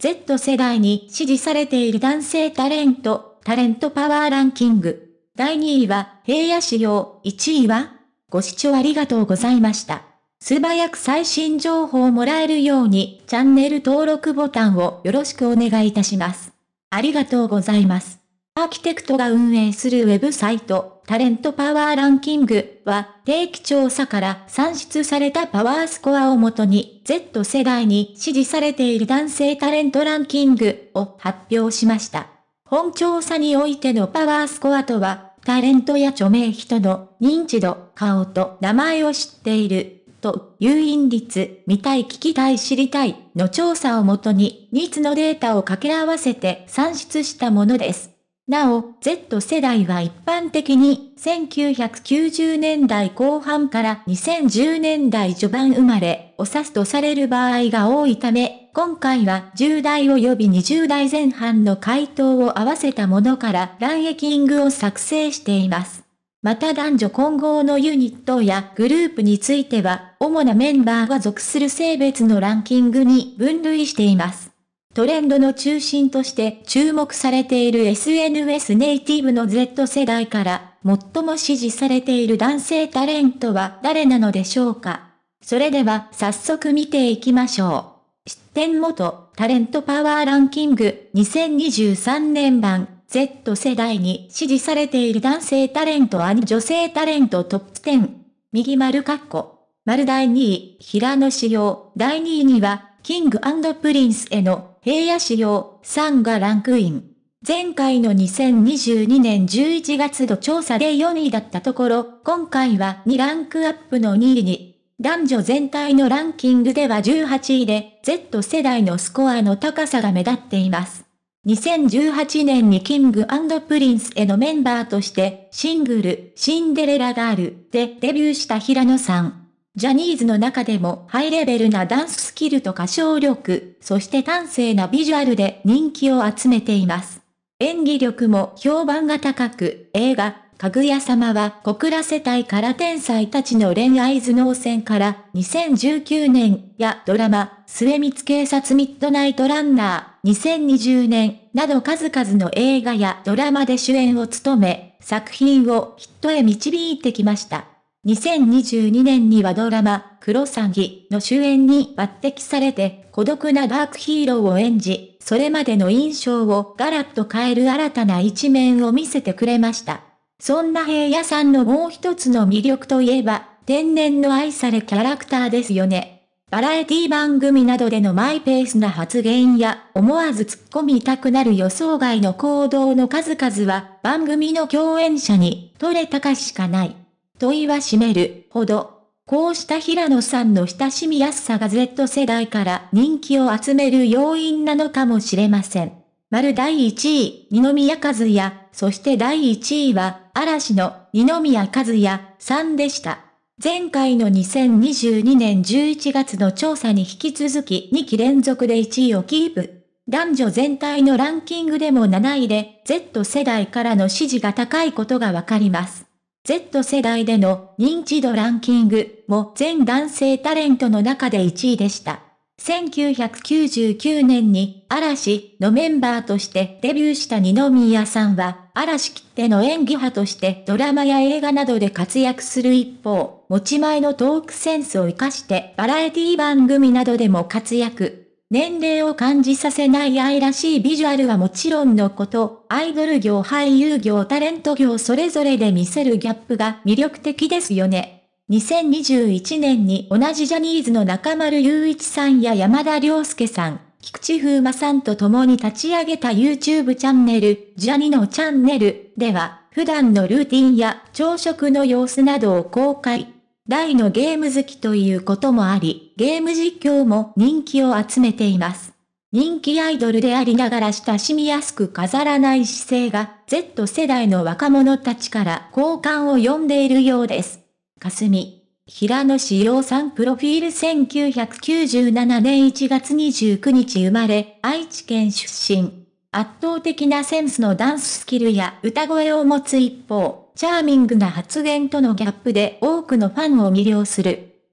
Z 世代に支持されている男性タレント、タレントパワーランキング。第2位は、平野市用、1位は、ご視聴ありがとうございました。素早く最新情報をもらえるように、チャンネル登録ボタンをよろしくお願いいたします。ありがとうございます。アーキテクトが運営するウェブサイト、タレントパワーランキングは、定期調査から算出されたパワースコアをもとに、Z 世代に支持されている男性タレントランキングを発表しました。本調査においてのパワースコアとは、タレントや著名人の認知度、顔と名前を知っていると、誘引率、見たい聞きたい知りたいの調査をもとに、2つのデータを掛け合わせて算出したものです。なお、Z 世代は一般的に1990年代後半から2010年代序盤生まれを指すとされる場合が多いため、今回は10代及び20代前半の回答を合わせたものからランエキングを作成しています。また男女混合のユニットやグループについては、主なメンバーが属する性別のランキングに分類しています。トレンドの中心として注目されている SNS ネイティブの Z 世代から最も支持されている男性タレントは誰なのでしょうかそれでは早速見ていきましょう。失点元タレントパワーランキング2023年版 Z 世代に支持されている男性タレント女性タレントトップ10。右丸括弧。丸第2位、平野紫耀。第2位には、キングプリンスへの平野市用3がランクイン。前回の2022年11月度調査で4位だったところ、今回は2ランクアップの2位に。男女全体のランキングでは18位で、Z 世代のスコアの高さが目立っています。2018年にキングプリンスへのメンバーとして、シングル、シンデレラガールでデビューした平野さん。ジャニーズの中でもハイレベルなダンススキルと歌唱力、そして端正なビジュアルで人気を集めています。演技力も評判が高く、映画、かぐや様は小倉世帯から天才たちの恋愛頭脳戦から2019年やドラマ、末光警察ミッドナイトランナー、2020年など数々の映画やドラマで主演を務め、作品をヒットへ導いてきました。2022年にはドラマ、クロサギの主演に抜擢されて、孤独なダークヒーローを演じ、それまでの印象をガラッと変える新たな一面を見せてくれました。そんな平野さんのもう一つの魅力といえば、天然の愛されキャラクターですよね。バラエティ番組などでのマイペースな発言や、思わず突っ込みたくなる予想外の行動の数々は、番組の共演者に、取れたかしかない。問いは占めるほど。こうした平野さんの親しみやすさが Z 世代から人気を集める要因なのかもしれません。丸第1位、二宮和也、そして第1位は、嵐の二宮和也さんでした。前回の2022年11月の調査に引き続き2期連続で1位をキープ。男女全体のランキングでも7位で、Z 世代からの支持が高いことがわかります。Z 世代での認知度ランキングも全男性タレントの中で1位でした。1999年に嵐のメンバーとしてデビューした二宮さんは、嵐きっての演技派としてドラマや映画などで活躍する一方、持ち前のトークセンスを活かしてバラエティ番組などでも活躍。年齢を感じさせない愛らしいビジュアルはもちろんのこと、アイドル業俳優業タレント業それぞれで見せるギャップが魅力的ですよね。2021年に同じジャニーズの中丸雄一さんや山田涼介さん、菊池風磨さんと共に立ち上げた YouTube チャンネル、ジャニのチャンネルでは、普段のルーティンや朝食の様子などを公開。大のゲーム好きということもあり、ゲーム実況も人気を集めています。人気アイドルでありながら親しみやすく飾らない姿勢が Z 世代の若者たちから好感を呼んでいるようです。かすみ。平野志陽さんプロフィール1997年1月29日生まれ、愛知県出身。圧倒的なセンスのダンススキルや歌声を持つ一方、チャーミングな発言とのギャップで多くのファンを魅了する。